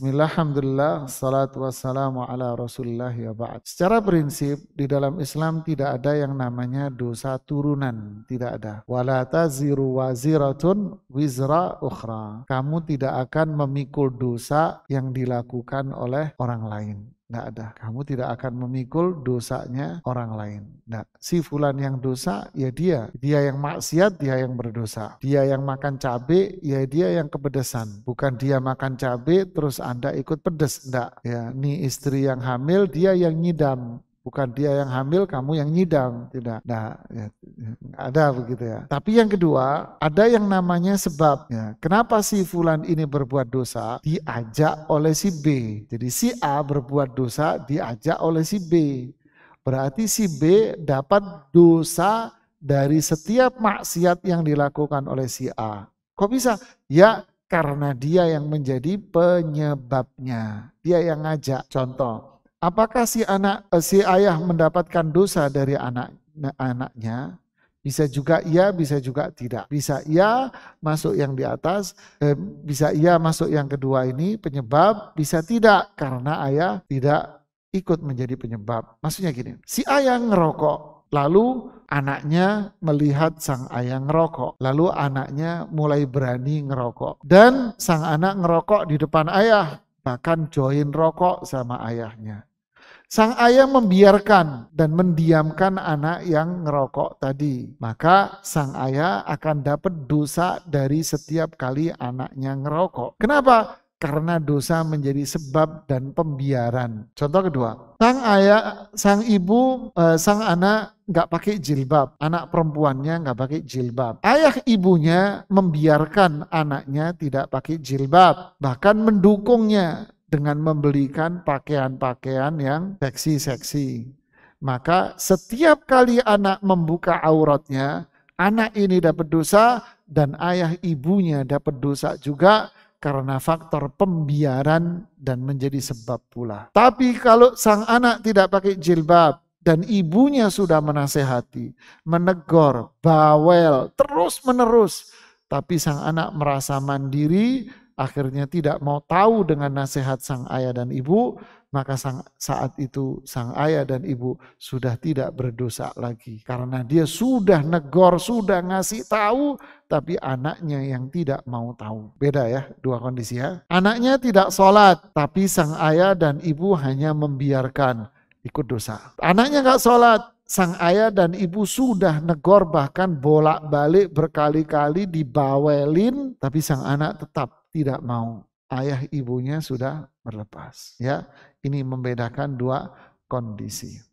Bismillah, Alhamdulillah, salatu wassalamu ala rasulullah ya ba'd. Secara prinsip, di dalam Islam tidak ada yang namanya dosa turunan. Tidak ada. Wala taziru waziratun wizra ukhra. Kamu tidak akan memikul dosa yang dilakukan oleh orang lain. Tidak ada. Kamu tidak akan memikul dosanya orang lain. Nah, si fulan yang dosa, ya dia. Dia yang maksiat, dia yang berdosa. Dia yang makan cabai, ya dia yang kepedesan. Bukan dia makan cabai, terus Anda ikut pedes. Tidak. Ya, ini istri yang hamil, dia yang nyidam. Bukan dia yang hamil, kamu yang nyidam, tidak. Nah, ya, ya ada begitu ya. Tapi yang kedua, ada yang namanya sebabnya. Kenapa si fulan ini berbuat dosa? Diajak oleh si B. Jadi si A berbuat dosa diajak oleh si B. Berarti si B dapat dosa dari setiap maksiat yang dilakukan oleh si A. Kok bisa? Ya, karena dia yang menjadi penyebabnya. Dia yang ngajak. Contoh, Apakah si anak eh, si ayah mendapatkan dosa dari anak anaknya? Bisa juga iya, bisa juga tidak. Bisa iya masuk yang di atas, eh, bisa iya masuk yang kedua ini penyebab, bisa tidak karena ayah tidak ikut menjadi penyebab. Maksudnya gini, si ayah ngerokok, lalu anaknya melihat sang ayah ngerokok, lalu anaknya mulai berani ngerokok. Dan sang anak ngerokok di depan ayah, bahkan join rokok sama ayahnya. Sang ayah membiarkan dan mendiamkan anak yang ngerokok tadi. Maka sang ayah akan dapat dosa dari setiap kali anaknya ngerokok. Kenapa? Karena dosa menjadi sebab dan pembiaran. Contoh kedua, sang ayah, sang ibu, eh, sang anak nggak pakai jilbab, anak perempuannya nggak pakai jilbab. Ayah ibunya membiarkan anaknya tidak pakai jilbab, bahkan mendukungnya dengan membelikan pakaian-pakaian yang seksi-seksi. Maka setiap kali anak membuka auratnya, anak ini dapat dosa dan ayah ibunya dapat dosa juga karena faktor pembiaran dan menjadi sebab pula. Tapi kalau sang anak tidak pakai jilbab dan ibunya sudah menasehati, menegur, bawel, terus menerus, tapi sang anak merasa mandiri, akhirnya tidak mau tahu dengan nasihat sang ayah dan ibu, maka sang, saat itu sang ayah dan ibu sudah tidak berdosa lagi. Karena dia sudah negor, sudah ngasih tahu, tapi anaknya yang tidak mau tahu. Beda ya, dua kondisi ya. Anaknya tidak sholat, tapi sang ayah dan ibu hanya membiarkan ikut dosa. Anaknya nggak sholat, sang ayah dan ibu sudah negor bahkan bolak-balik berkali-kali dibawelin, tapi sang anak tetap tidak mau. Ayah ibunya sudah berlepas. Ya, ini membedakan dua kondisi.